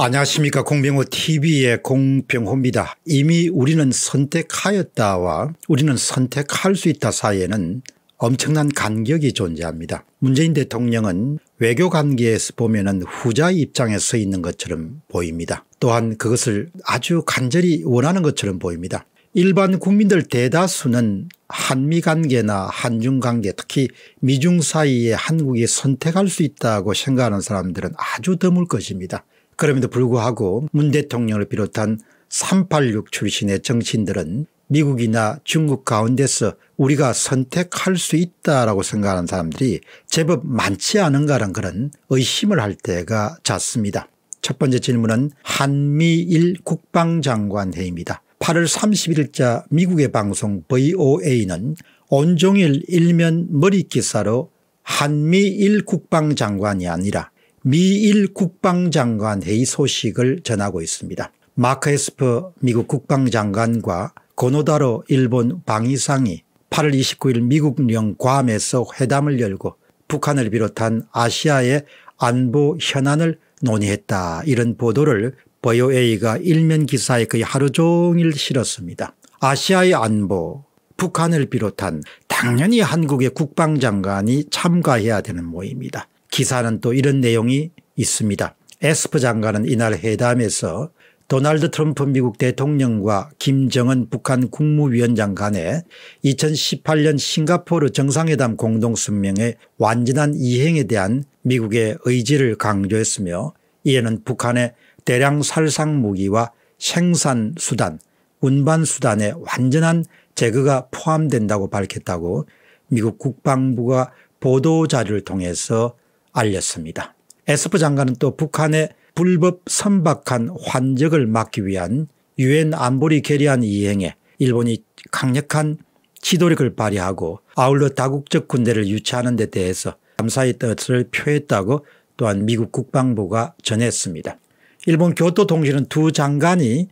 안녕하십니까 공병호 tv의 공병호입니다. 이미 우리는 선택하였다와 우리는 선택할 수 있다 사이에는 엄청난 간격이 존재합니다. 문재인 대통령은 외교 관계에서 보면 후자 입장에 서 있는 것처럼 보입니다. 또한 그것을 아주 간절히 원하는 것처럼 보입니다. 일반 국민들 대다수는 한미 관계나 한중 관계 특히 미중 사이에 한국이 선택할 수 있다고 생각하는 사람들은 아주 드물 것입니다. 그럼에도 불구하고 문 대통령을 비롯한 386 출신의 정치인들은 미국이나 중국 가운데서 우리가 선택할 수 있다라고 생각하는 사람들이 제법 많지 않은가라는 그런 의심을 할 때가 잦습니다. 첫 번째 질문은 한미일 국방장관 회의입니다. 8월 31일자 미국의 방송 voa는 온종일 일면 머리기사로 한미일 국방장관이 아니라 미일 국방장관 회의 소식을 전하고 있습니다. 마크 에스퍼 미국 국방장관과 고노다로 일본 방위상이 8월 29일 미국령 괌에서 회담을 열고 북한을 비롯한 아시아의 안보 현안을 논의했다 이런 보도를 보요에이가 일면 기사에 거의 하루 종일 실었습니다. 아시아의 안보 북한을 비롯한 당연히 한국의 국방장관이 참가해야 되는 모임이다. 기사는 또 이런 내용이 있습니다. 에스퍼 장관은 이날 회담에서 도널드 트럼프 미국 대통령과 김정은 북한 국무위원장 간의 2018년 싱가포르 정상회담 공동성명의 완전한 이행에 대한 미국의 의지를 강조했으며 이에는 북한의 대량 살상 무기와 생산 수단 운반 수단의 완전한 제거가 포함된다고 밝혔다고 미국 국방부가 보도자료를 통해서 알렸습니다. 에스퍼 장관은 또 북한의 불법 선박한 환적을 막기 위한 유엔 안보리 결의안 이행에 일본이 강력한 지도력을 발휘하고 아울러 다국적 군대를 유치하는 데 대해서 감사의 뜻을 표했다고 또한 미국 국방부가 전했습니다. 일본 교토통신은 두 장관이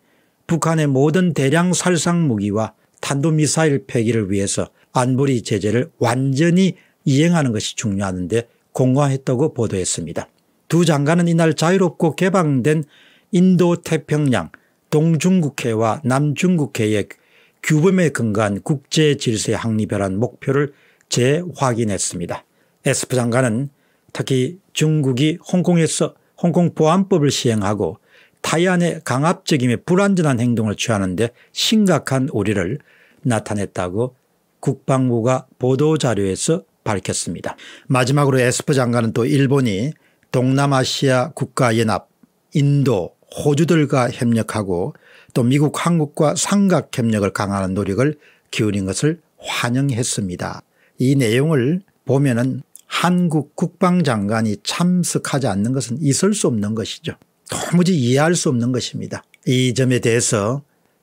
북한의 모든 대량 살상 무기와 탄도미사일 폐기를 위해서 안보리 제재를 완전히 이행하는 것이 중요한데 공화했다고 보도했습니다. 두 장관은 이날 자유롭고 개방된 인도태평양 동중국해와 남중국해의 규범에 근거한 국제 질서에 확립이란 목표를 재확인했습니다. 에스프 장관은 특히 중국이 홍콩에서 홍콩 보안법을 시행하고 타이안의 강압적임에 불완전한 행동을 취하는데 심각한 오리를 나타냈다고 국방부가 보도자료에서 밝혔습니다. 마지막으로 에스퍼 장관은 또 일본이 동남아시아 국가연합 인도 호주들과 협력하고 또 미국 한국과 삼각협력을 강화하는 노력을 기울인 것을 환영했습니다. 이 내용을 보면 은 한국 국방장관이 참석하지 않는 것은 있을 수 없는 것이죠. 도무지 이해할 수 없는 것입니다. 이 점에 대해서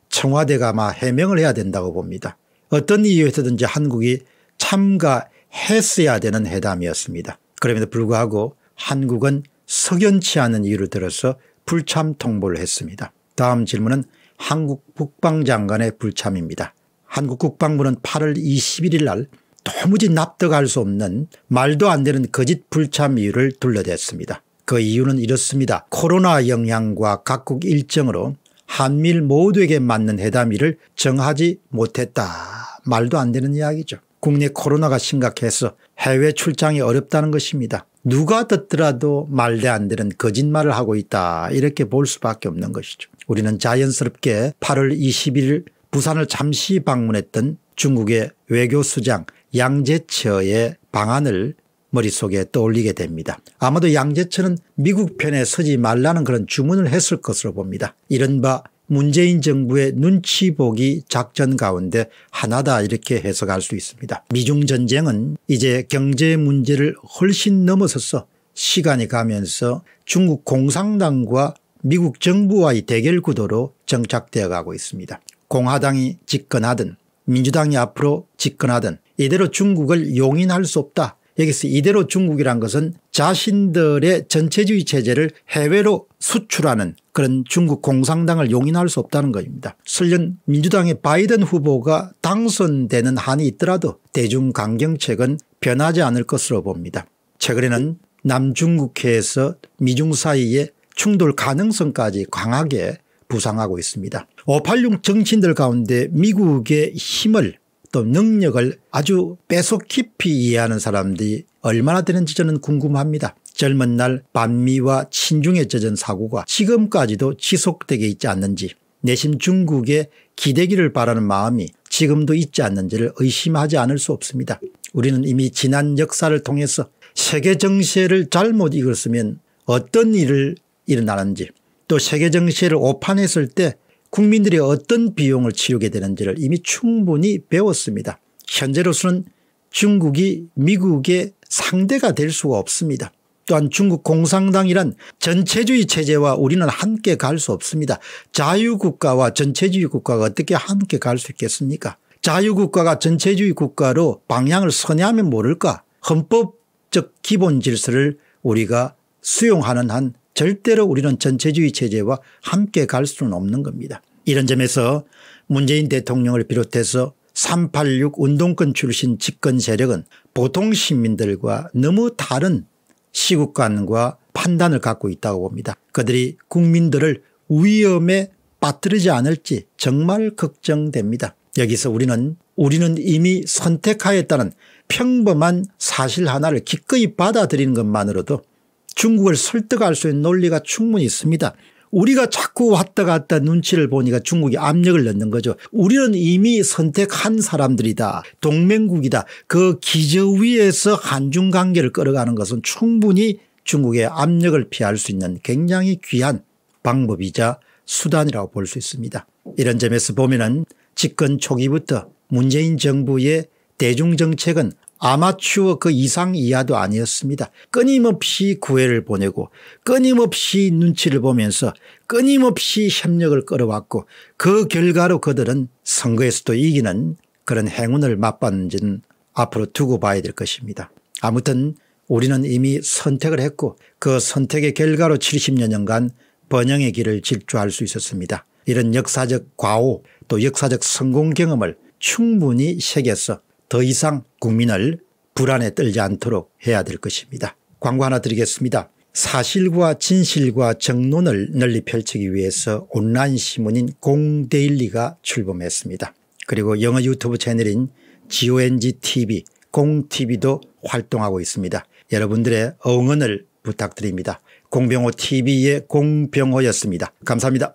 청와대가 아마 해명을 해야 된다고 봅니다. 어떤 이유에서든지 한국이 참가 했어야 되는 회담이었습니다. 그럼에도 불구하고 한국은 석연치 않은 이유를 들어서 불참 통보를 했습니다. 다음 질문은 한국 국방장관의 불참입니다. 한국 국방부는 8월 21일 날 도무지 납득할 수 없는 말도 안 되는 거짓 불참 이유를 둘러댔습니다. 그 이유는 이렇습니다. 코로나 영향과 각국 일정으로 한밀 모두에게 맞는 회담일을 정하지 못했다. 말도 안 되는 이야기죠. 국내 코로나가 심각해서 해외 출장이 어렵다는 것입니다. 누가 듣더라도 말대 안 되는 거짓말을 하고 있다 이렇게 볼 수밖에 없는 것이죠. 우리는 자연스럽게 8월 21일 부산을 잠시 방문했던 중국의 외교수장 양재처의 방안을 머릿속에 떠올리게 됩니다. 아마도 양재천은 미국 편에 서지 말라는 그런 주문을 했을 것으로 봅니다. 이른바 문재인 정부의 눈치 보기 작전 가운데 하나다 이렇게 해석할 수 있습니다. 미중 전쟁은 이제 경제 문제를 훨씬 넘어서서 시간이 가면서 중국 공산당과 미국 정부와의 대결 구도로 정착되어 가고 있습니다. 공화당이 집권하든 민주당이 앞으로 집권하든 이대로 중국을 용인할 수 없다 여기서 이대로 중국이란 것은 자신들의 전체주의 체제를 해외로 수출하는 그런 중국 공산당을 용인할 수 없다는 것입니다. 설령 민주당의 바이든 후보가 당선되는 한이 있더라도 대중강경책은 변하지 않을 것으로 봅니다. 최근에는 남중국해에서 미중 사이의 충돌 가능성까지 강하게 부상하고 있습니다. 586 정치인들 가운데 미국의 힘을 또 능력을 아주 빼속 깊이 이해하는 사람들이 얼마나 되는지 저는 궁금합니다. 젊은 날 반미와 친중에 젖은 사고가 지금까지도 지속되게 있지 않는지 내심 중국에 기대기를 바라는 마음이 지금도 있지 않는지를 의심하지 않을 수 없습니다. 우리는 이미 지난 역사를 통해서 세계 정세를 잘못 읽었으면 어떤 일을 일어나는지 또 세계 정세를 오판했을 때 국민들이 어떤 비용을 치르게 되는지를 이미 충분히 배웠습니다. 현재로서는 중국이 미국의 상대가 될 수가 없습니다. 또한 중국 공산당이란 전체주의 체제와 우리는 함께 갈 수 없습니다. 자유국가와 전체주의 국가가 어떻게 함께 갈 수 있겠습니까 자유국가가 전체주의 국가로 방향을 선회하면 모를까 헌법적 기본 질서를 우리가 수용하는 한 절대로 우리는 전체주의 체제와 함께 갈 수는 없는 겁니다. 이런 점에서 문재인 대통령을 비롯해서 386 운동권 출신 집권 세력은 보통 시민들과 너무 다른 시국관과 판단을 갖고 있다고 봅니다. 그들이 국민들을 위험에 빠뜨리지 않을지 정말 걱정됩니다. 여기서 우리는 우리는 이미 선택하였다는 평범한 사실 하나를 기꺼이 받아들이는 것만으로도 중국을 설득할 수 있는 논리가 충분히 있습니다. 우리가 자꾸 왔다 갔다 눈치를 보니까 중국이 압력을 넣는 거죠. 우리는 이미 선택한 사람들이다. 동맹국이다. 그 기저 위에서 한중 관계를 끌어가는 것은 충분히 중국의 압력을 피할 수 있는 굉장히 귀한 방법이자 수단이라고 볼 수 있습니다. 이런 점에서 보면 은 집권 초기부터 문재인 정부의 대중정책은 아마추어 그 이상 이하도 아니었습니다. 끊임없이 구애를 보내고 끊임없이 눈치를 보면서 끊임없이 협력을 끌어왔고 그 결과로 그들은 선거에서도 이기는 그런 행운을 맛봤는지는 앞으로 두고 봐야 될 것입니다. 아무튼 우리는 이미 선택을 했고 그 선택의 결과로 70여년간 번영의 길을 질주할 수 있었습니다. 이런 역사적 과오 또 역사적 성공 경험을 충분히 새겨서 더 이상 국민을 불안에 떨지 않도록 해야 될 것입니다. 광고 하나 드리겠습니다. 사실과 진실과 정론을 널리 펼치기 위해서 온라인 신문인 공데일리가 출범했습니다. 그리고 영어 유튜브 채널인 GONGTV, 공TV도 활동하고 있습니다. 여러분들의 응원을 부탁드립니다. 공병호TV의 공병호였습니다. 감사합니다.